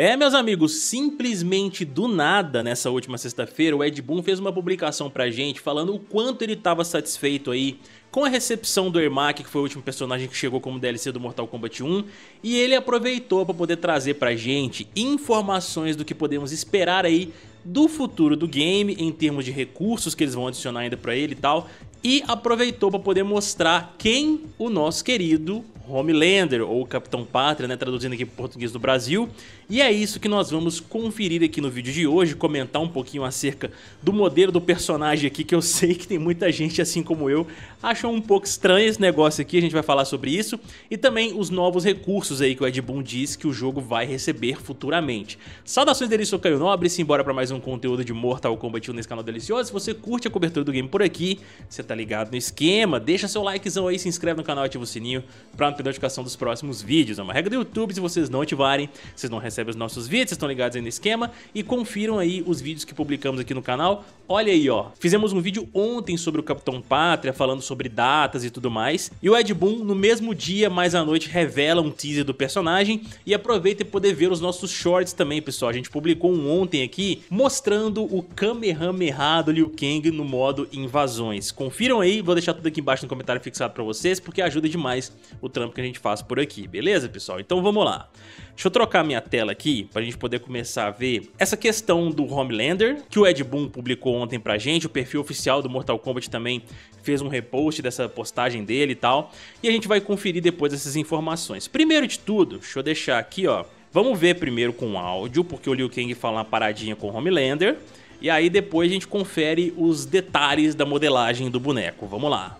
É, meus amigos, simplesmente do nada, nessa última sexta-feira, o Ed Boon fez uma publicação pra gente falando o quanto ele estava satisfeito aí com a recepção do Ermac, que foi o último personagem que chegou como DLC do Mortal Kombat 1, e ele aproveitou para poder trazer pra gente informações do que podemos esperar aí do futuro do game em termos de recursos que eles vão adicionar ainda para ele e tal, e aproveitou para poder mostrar quem o nosso querido Homelander, ou Capitão Pátria, né, traduzindo aqui para português do Brasil. E é isso que nós vamos conferir aqui no vídeo de hoje, comentar um pouquinho acerca do modelo do personagem aqui, que eu sei que tem muita gente, assim como eu, achou um pouco estranho esse negócio aqui, a gente vai falar sobre isso, e também os novos recursos aí que o Ed Boon diz que o jogo vai receber futuramente. Saudações dele, sou Caio Nobre, simbora para mais um conteúdo de Mortal Kombat 1 nesse canal delicioso. Se você curte a cobertura do game por aqui, você tá ligado no esquema. Deixa seu likezão aí, se inscreve no canal e ativa o sininho pra não perder notificação dos próximos vídeos. É uma regra do YouTube, se vocês não ativarem, vocês não recebem os nossos vídeos, vocês estão ligados aí no esquema. E confiram aí os vídeos que publicamos aqui no canal. Olha aí, ó. Fizemos um vídeo ontem sobre o Capitão Pátria, falando sobre datas e tudo mais. E o Ed Boon, no mesmo dia, mais à noite, revela um teaser do personagem. E aproveita e poder ver os nossos shorts também, pessoal. A gente publicou um ontem aqui, mostrando o Kamehameha do Liu Kang no modo invasões. Confira confiram aí, vou deixar tudo aqui embaixo no comentário fixado para vocês, porque ajuda demais o trampo que a gente faz por aqui, beleza, pessoal? Então vamos lá. Deixa eu trocar minha tela aqui pra gente poder começar a ver essa questão do Homelander, que o Ed Boon publicou ontem pra gente, o perfil oficial do Mortal Kombat também fez um repost dessa postagem dele e tal, e a gente vai conferir depois essas informações. Primeiro de tudo, deixa eu deixar aqui, ó, Vamos ver primeiro com áudio, porque o Liu Kang fala uma paradinha com o Homelander. E aí depois a gente confere os detalhes da modelagem do boneco. Vamos lá.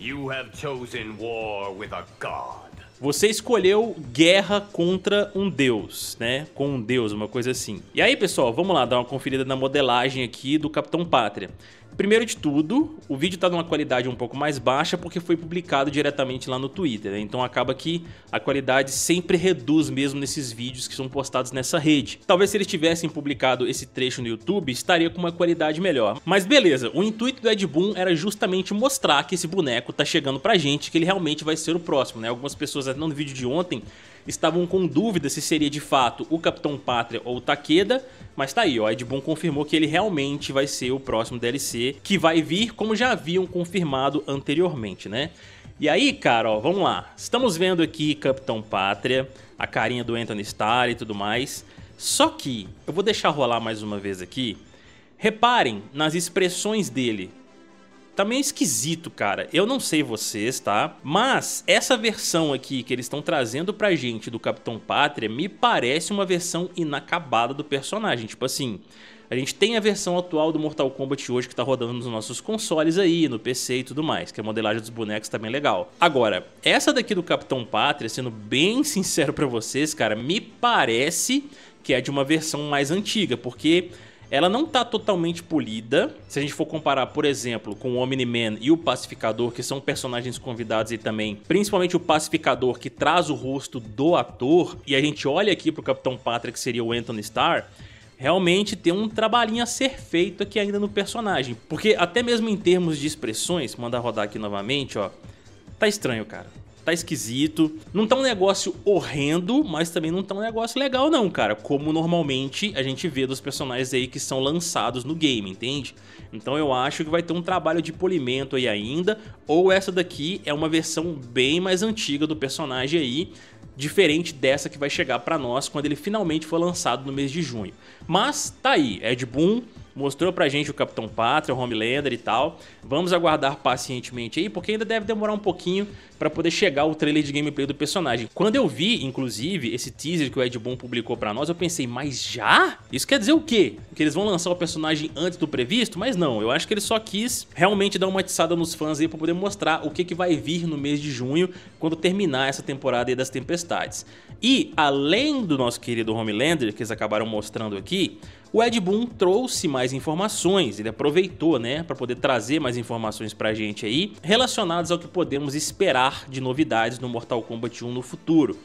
You have chosen war with a god. Você escolheu guerra contra um deus, né? Com um deus, uma coisa assim. E aí, pessoal, vamos lá dar uma conferida na modelagem aqui do Capitão Pátria. Primeiro de tudo, o vídeo está numa qualidade um pouco mais baixa porque foi publicado diretamente lá no Twitter, né? então acaba que a qualidade sempre reduz mesmo nesses vídeos que são postados nessa rede. Talvez se eles tivessem publicado esse trecho no YouTube, estaria com uma qualidade melhor. Mas beleza, o intuito do Ed Boon era justamente mostrar que esse boneco tá chegando pra gente, que ele realmente vai ser o próximo, né? Algumas pessoas analisando no vídeo de ontem, estavam com dúvida se seria de fato o Capitão Pátria ou o Takeda, mas tá aí, ó, Ed Boon confirmou que ele realmente vai ser o próximo DLC, que vai vir como já haviam confirmado anteriormente, né? E aí, cara, ó, vamos lá. Estamos vendo aqui Capitão Pátria, a carinha do Anthony Starr e tudo mais. Só que, eu vou deixar rolar mais uma vez aqui. Reparem nas expressões dele, Tá meio esquisito, cara. Eu não sei vocês, tá? Mas essa versão aqui que eles estão trazendo pra gente do Capitão Pátria me parece uma versão inacabada do personagem. Tipo assim, a gente tem a versão atual do Mortal Kombat hoje que tá rodando nos nossos consoles aí, no PC e tudo mais, que a modelagem dos bonecos tá bem legal. Agora, essa daqui do Capitão Pátria, sendo bem sincero pra vocês, cara, me parece que é de uma versão mais antiga, porque ela não tá totalmente polida. Se a gente for comparar, por exemplo, com o Omni-Man e o Pacificador, que são personagens convidados e também, principalmente o Pacificador, que traz o rosto do ator, e a gente olha aqui pro Capitão Patrick, que seria o Anthony Starr, realmente tem um trabalhinho a ser feito aqui ainda no personagem. Porque até mesmo em termos de expressões, mandar rodar aqui novamente, ó, tá estranho, cara tá esquisito. Não tá um negócio horrendo, mas também não tá um negócio legal não, cara. Como normalmente a gente vê dos personagens aí que são lançados no game, entende? Então eu acho que vai ter um trabalho de polimento aí ainda. Ou essa daqui é uma versão bem mais antiga do personagem aí diferente dessa que vai chegar para nós quando ele finalmente for lançado no mês de junho. Mas tá aí, Ed Boon mostrou pra gente o Capitão Pátria, o Homelander e tal. Vamos aguardar pacientemente aí, porque ainda deve demorar um pouquinho para poder chegar o trailer de gameplay do personagem. Quando eu vi, inclusive, esse teaser que o Ed Boon publicou para nós, eu pensei, mas já? Isso quer dizer o quê? Que eles vão lançar o personagem antes do previsto? Mas não, eu acho que ele só quis realmente dar uma atiçada nos fãs aí pra poder mostrar o que, que vai vir no mês de junho, quando terminar essa temporada aí das Tempestades. E, além do nosso querido Homelander, que eles acabaram mostrando aqui, o Ed Boon trouxe mais informações, ele aproveitou, né, para poder trazer mais informações pra gente aí, relacionadas ao que podemos esperar de novidades no Mortal Kombat 1 no futuro.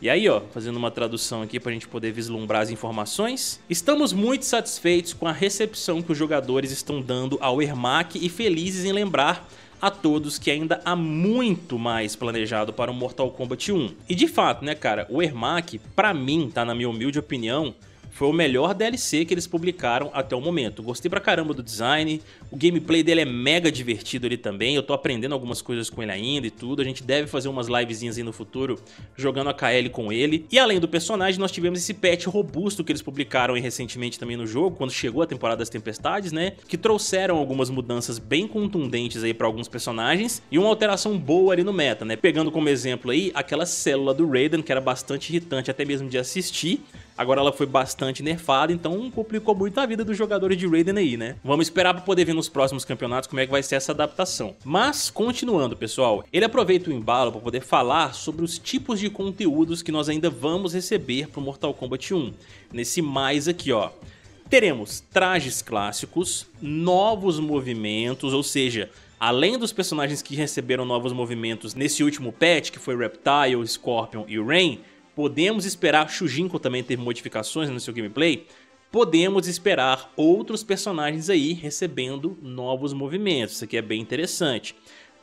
E aí, ó, fazendo uma tradução aqui para a gente poder vislumbrar as informações. Estamos muito satisfeitos com a recepção que os jogadores estão dando ao Ermac e felizes em lembrar a todos que ainda há muito mais planejado para o Mortal Kombat 1. E de fato, né, cara, o Ermac, para mim, tá na minha humilde opinião, foi o melhor DLC que eles publicaram até o momento. Gostei pra caramba do design, o gameplay dele é mega divertido ali também, eu tô aprendendo algumas coisas com ele ainda e tudo, a gente deve fazer umas livezinhas aí no futuro jogando a KL com ele. E além do personagem, nós tivemos esse patch robusto que eles publicaram recentemente também no jogo, quando chegou a temporada das tempestades, né? Que trouxeram algumas mudanças bem contundentes aí pra alguns personagens e uma alteração boa ali no meta, né? Pegando como exemplo aí aquela célula do Raiden, que era bastante irritante até mesmo de assistir, Agora ela foi bastante nerfada, então complicou muito a vida dos jogadores de Raiden aí, né? Vamos esperar para poder ver nos próximos campeonatos como é que vai ser essa adaptação. Mas, continuando, pessoal, ele aproveita o embalo para poder falar sobre os tipos de conteúdos que nós ainda vamos receber pro Mortal Kombat 1. Nesse mais aqui, ó. Teremos trajes clássicos, novos movimentos, ou seja, além dos personagens que receberam novos movimentos nesse último patch, que foi Reptile, Scorpion e Rain, Podemos esperar, Shujinko também ter modificações no seu gameplay, podemos esperar outros personagens aí recebendo novos movimentos, isso aqui é bem interessante.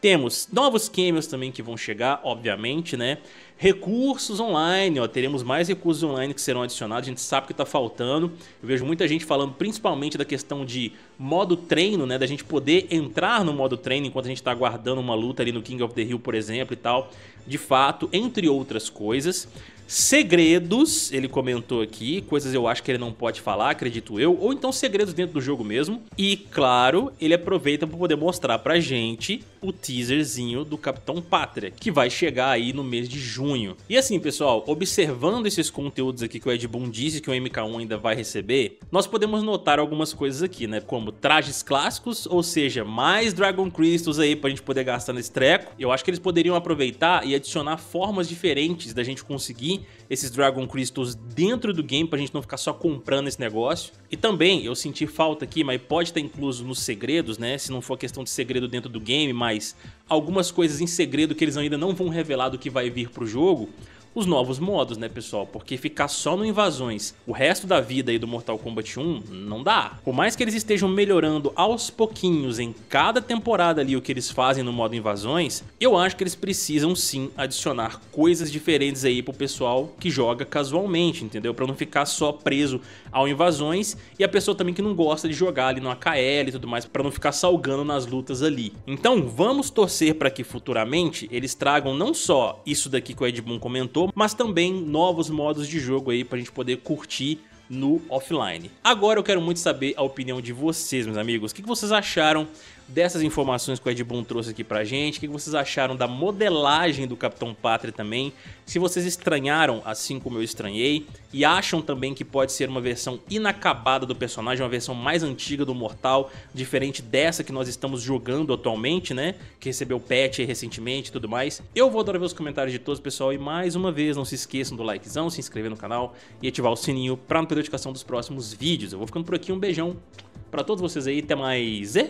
Temos novos cameos também que vão chegar, obviamente, né? Recursos online, ó, teremos mais recursos online que serão adicionados, a gente sabe que está faltando. Eu vejo muita gente falando principalmente da questão de modo treino, né? Da gente poder entrar no modo treino enquanto a gente está aguardando uma luta ali no King of the Hill, por exemplo, e tal. De fato, entre outras coisas segredos, ele comentou aqui, coisas eu acho que ele não pode falar, acredito eu, ou então segredos dentro do jogo mesmo. E claro, ele aproveita para poder mostrar pra gente o teaserzinho do Capitão Pátria, que vai chegar aí no mês de junho. E assim, pessoal, observando esses conteúdos aqui que o Ed Boon disse que o MK1 ainda vai receber, nós podemos notar algumas coisas aqui, né? Como trajes clássicos, ou seja, mais Dragon Crystals aí pra gente poder gastar nesse treco. Eu acho que eles poderiam aproveitar e adicionar formas diferentes da gente conseguir esses Dragon Crystals dentro do game pra gente não ficar só comprando esse negócio. E também, eu senti falta aqui, mas pode estar incluso nos segredos, né? Se não for questão de segredo dentro do game, mas algumas coisas em segredo que eles ainda não vão revelar do que vai vir pro jogo os novos modos, né, pessoal? Porque ficar só no invasões o resto da vida aí do Mortal Kombat 1 não dá. Por mais que eles estejam melhorando aos pouquinhos em cada temporada ali o que eles fazem no modo invasões, eu acho que eles precisam sim adicionar coisas diferentes aí pro pessoal que joga casualmente, entendeu? Pra não ficar só preso ao invasões e a pessoa também que não gosta de jogar ali no AKL e tudo mais, pra não ficar salgando nas lutas ali. Então vamos torcer para que futuramente eles tragam não só isso daqui que o Ed Boon comentou, mas também novos modos de jogo aí pra gente poder curtir no offline. Agora eu quero muito saber a opinião de vocês, meus amigos. O que vocês acharam dessas informações que o Ed Boon trouxe aqui pra gente, o que vocês acharam da modelagem do Capitão Pátria também, se vocês estranharam, assim como eu estranhei, e acham também que pode ser uma versão inacabada do personagem, uma versão mais antiga do Mortal, diferente dessa que nós estamos jogando atualmente, né, que recebeu patch recentemente e tudo mais. Eu vou adorar ver os comentários de todos, pessoal, e mais uma vez, não se esqueçam do likezão, se inscrever no canal e ativar o sininho pra não perder a notificação dos próximos vídeos. Eu vou ficando por aqui, um beijão pra todos vocês aí, até mais e...